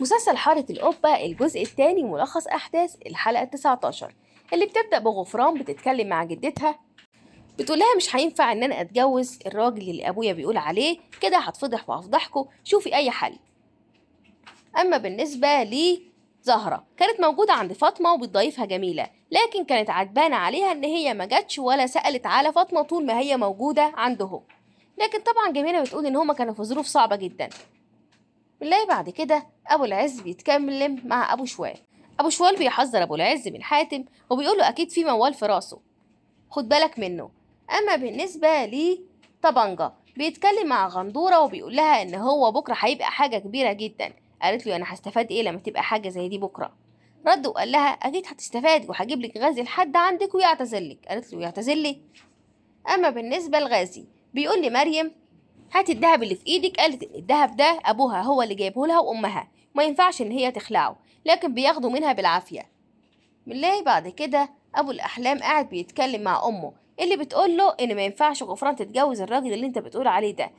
مسلسل حارة القبة الجزء الثاني ملخص أحداث الحلقة 19 اللي بتبدأ بغفران بتتكلم مع جدتها بتقولها مش هينفع إن أنا أتجوز الراجل اللي أبويا بيقول عليه كده هتفضح وهفضحكوا شوفي أي حل أما بالنسبة لي زهرة كانت موجودة عند فاطمة وبتضيفها جميلة لكن كانت عجبانة عليها إن هي ما جاتش ولا سألت على فاطمة طول ما هي موجودة عندهم لكن طبعا جميلة بتقول إن هما كانوا في ظروف صعبة جدا بنلاقي بعد كده أبو العز بيتكلم مع أبو شوال أبو شوال بيحذر أبو العز من حاتم وبيقول له أكيد في موال في راسه خد بالك منه أما بالنسبة لي طبنجة بيتكلم مع غندورة وبيقول لها إن هو بكرة هيبقى حاجة كبيرة جدا قالت له أنا هستفاد إيه لما تبقى حاجة زي دي بكرة رد وقال لها أكيد هتستفاد وهجيب لك غازي لحد عندك ويعتزلك قالت له يعتزلي أما بالنسبة لغازي بيقول لمريم هاتي الذهب اللي في ايدك قالت الذهب ده ابوها هو اللي جايبه لها وامها ما ينفعش ان هي تخلعه لكن بياخده منها بالعافيه بنلاقي بعد كده ابو الاحلام قاعد بيتكلم مع امه اللي بتقول له ان ما ينفعش غفران تتجوز الراجل اللي انت بتقول عليه ده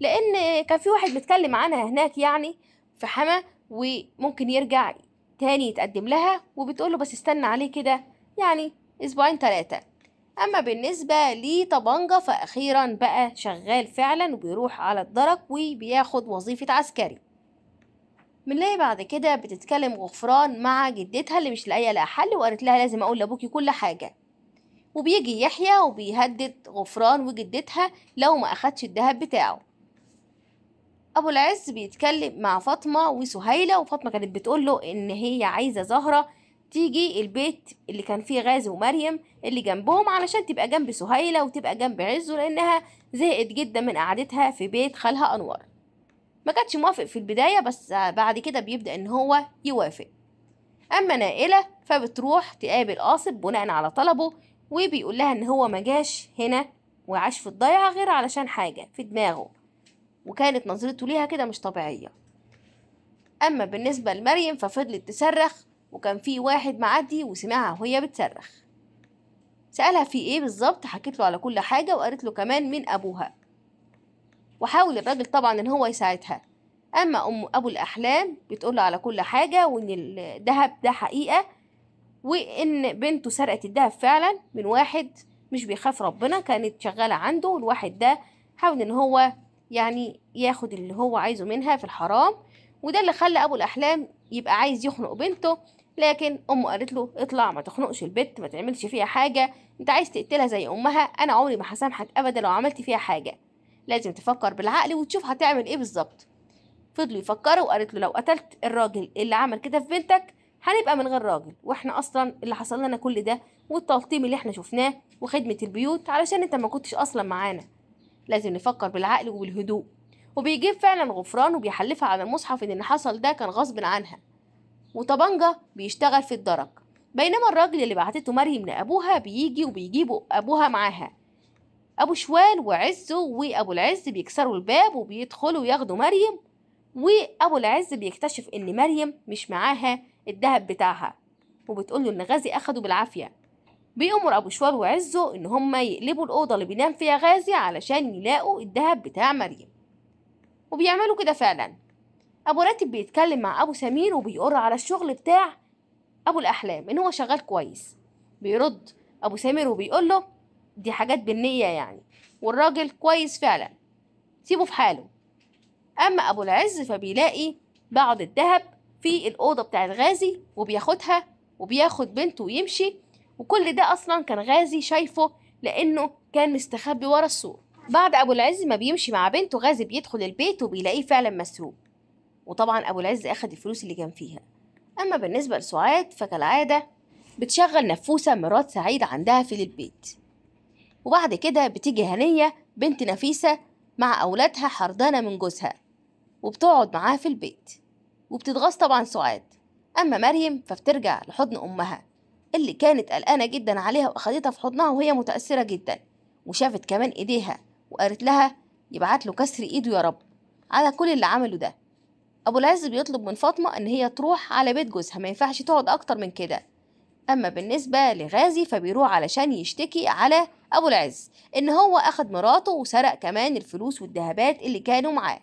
لان كان في واحد بيتكلم عنها هناك يعني في حما وممكن يرجع تاني يتقدم لها وبتقول له بس استنى عليه كده يعني اسبوعين ثلاثه اما بالنسبه لطبنجه فاخيرا بقى شغال فعلا وبيروح على الدرك وبياخد وظيفه عسكري بنلاقي بعد كده بتتكلم غفران مع جدتها اللي مش لاقيه لها حل وقالت لها لازم اقول لابوكي كل حاجه وبيجي يحيى وبيهدد غفران وجدتها لو ما اخدش الذهب بتاعه ابو العز بيتكلم مع فاطمه وسهيله وفاطمه كانت بتقول له ان هي عايزه زهره تيجي البيت اللي كان فيه غازي ومريم اللي جنبهم علشان تبقى جنب سهيلة وتبقى جنب عزه لأنها زهقت جدا من قعدتها في بيت خالها أنوار ما كانتش موافق في البداية بس بعد كده بيبدأ إن هو يوافق أما نائلة فبتروح تقابل قاصب بناء على طلبه وبيقول لها إن هو ما جاش هنا وعاش في الضيعة غير علشان حاجة في دماغه وكانت نظرته ليها كده مش طبيعية أما بالنسبة لمريم ففضلت تصرخ وكان في واحد معدي وسمعها وهي بتصرخ سألها في ايه بالظبط حكيت له على كل حاجة وقالت له كمان من أبوها وحاول الراجل طبعا إن هو يساعدها أما أم أبو الأحلام بتقوله على كل حاجة وإن الدهب ده حقيقة وإن بنته سرقت الدهب فعلا من واحد مش بيخاف ربنا كانت شغالة عنده الواحد ده حاول إن هو يعني ياخد اللي هو عايزه منها في الحرام وده اللي خلى أبو الأحلام يبقى عايز يخنق بنته لكن امه قالت له اطلع ما تخنقش البت ما تعملش فيها حاجه انت عايز تقتلها زي امها انا عمري ما هسامحك ابدا لو عملت فيها حاجه لازم تفكر بالعقل وتشوف هتعمل ايه بالظبط فضلوا يفكروا وقالت له لو قتلت الراجل اللي عمل كده في بنتك هنبقى من غير راجل واحنا اصلا اللي حصل لنا كل ده والتلطيم اللي احنا شفناه وخدمه البيوت علشان انت ما كنتش اصلا معانا لازم نفكر بالعقل وبالهدوء وبيجيب فعلا غفران وبيحلفها على المصحف ان اللي حصل ده كان غصب عنها وطبنجة بيشتغل في الدرج بينما الراجل اللي بعتته مريم لأبوها بيجي وبيجيبوا أبوها معاها أبو شوال وعزه وأبو العز بيكسروا الباب وبيدخلوا ياخدوا مريم وأبو العز بيكتشف إن مريم مش معاها الدهب بتاعها وبتقوله إن غازي أخده بالعافية بيأمر أبو شوال وعزه إن هما يقلبوا الأوضة اللي بينام فيها غازي علشان يلاقوا الدهب بتاع مريم وبيعملوا كده فعلا ابو راتب بيتكلم مع ابو سمير وبيقر على الشغل بتاع ابو الاحلام ان هو شغال كويس بيرد ابو سمير وبيقول له دي حاجات بالنية يعني والراجل كويس فعلا سيبه في حاله اما ابو العز فبيلاقي بعض الذهب في الاوضه بتاعت غازي وبياخدها وبياخد بنته ويمشي وكل ده اصلا كان غازي شايفه لانه كان مستخبي ورا السور بعد ابو العز ما بيمشي مع بنته غازي بيدخل البيت وبيلاقيه فعلا مسروق وطبعا أبو العز أخد الفلوس اللي كان فيها أما بالنسبة لسعاد فكالعادة بتشغل نفوسة مرات سعيد عندها في البيت وبعد كده بتيجي هنية بنت نفيسة مع أولادها حردانة من جوزها وبتقعد معاه في البيت وبتتغاظ طبعا سعاد أما مريم فبترجع لحضن أمها اللي كانت قلقانة جدا عليها وأخدتها في حضنها وهي متأثرة جدا وشافت كمان إيديها وقالت لها يبعت له كسر إيده يا رب على كل اللي عمله ده ابو العز بيطلب من فاطمه ان هي تروح على بيت جوزها ما ينفعش تقعد اكتر من كده اما بالنسبه لغازي فبيروح علشان يشتكي على ابو العز ان هو اخد مراته وسرق كمان الفلوس والذهبات اللي كانوا معاه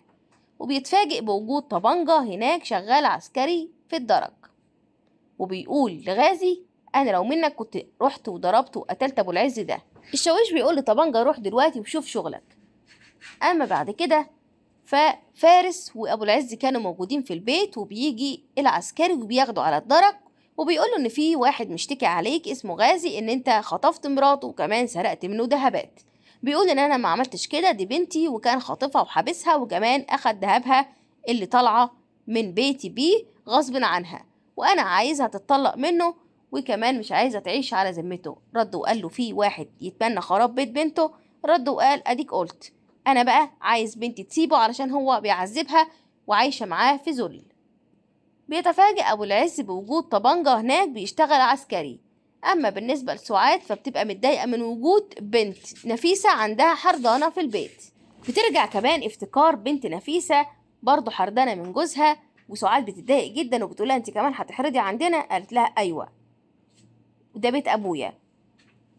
وبيتفاجئ بوجود طبنجة هناك شغال عسكري في الدرج وبيقول لغازي انا لو منك كنت رحت وضربت وقتلت ابو العز ده الشاويش بيقول لطبنجة روح دلوقتي وشوف شغلك اما بعد كده ففارس وابو العز كانوا موجودين في البيت وبيجي العسكري وبياخده على الدرك وبيقول له ان في واحد مشتكي عليك اسمه غازي ان انت خطفت مراته وكمان سرقت منه ذهبات بيقول ان انا ما عملتش كده دي بنتي وكان خاطفها وحابسها وكمان اخد ذهبها اللي طالعه من بيتي بيه غصب عنها وانا عايزها تتطلق منه وكمان مش عايزه تعيش على ذمته رد وقال له في واحد يتمنى خراب بيت بنته رد وقال اديك قلت انا بقى عايز بنتي تسيبه علشان هو بيعذبها وعايشه معاه في ذل بيتفاجئ ابو العز بوجود طبنجه هناك بيشتغل عسكري اما بالنسبه لسعاد فبتبقى متضايقه من وجود بنت نفيسه عندها حرضانه في البيت بترجع كمان افتكار بنت نفيسه برضه حردانة من جوزها وسعاد بتتضايق جدا وبتقول لها انت كمان هتحرضي عندنا قالت لها ايوه وده بيت ابويا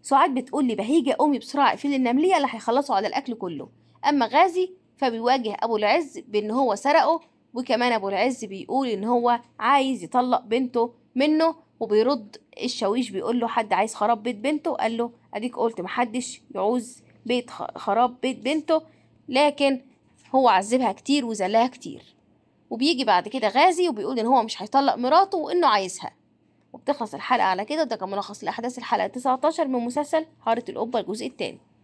سعاد بتقول لي بهيجة امي بسرعه في النمليه اللي هيخلصوا على الاكل كله أما غازي فبيواجه أبو العز بإن هو سرقه وكمان أبو العز بيقول إن هو عايز يطلق بنته منه وبيرد الشاويش بيقول له حد عايز خراب بيت بنته قال له أديك قلت محدش يعوز بيت خراب بيت بنته لكن هو عذبها كتير وزلها كتير وبيجي بعد كده غازي وبيقول ان هو مش هيطلق مراته وانه عايزها وبتخلص الحلقه على كده ده كان ملخص لاحداث الحلقه 19 من مسلسل حارة القبه الجزء الثاني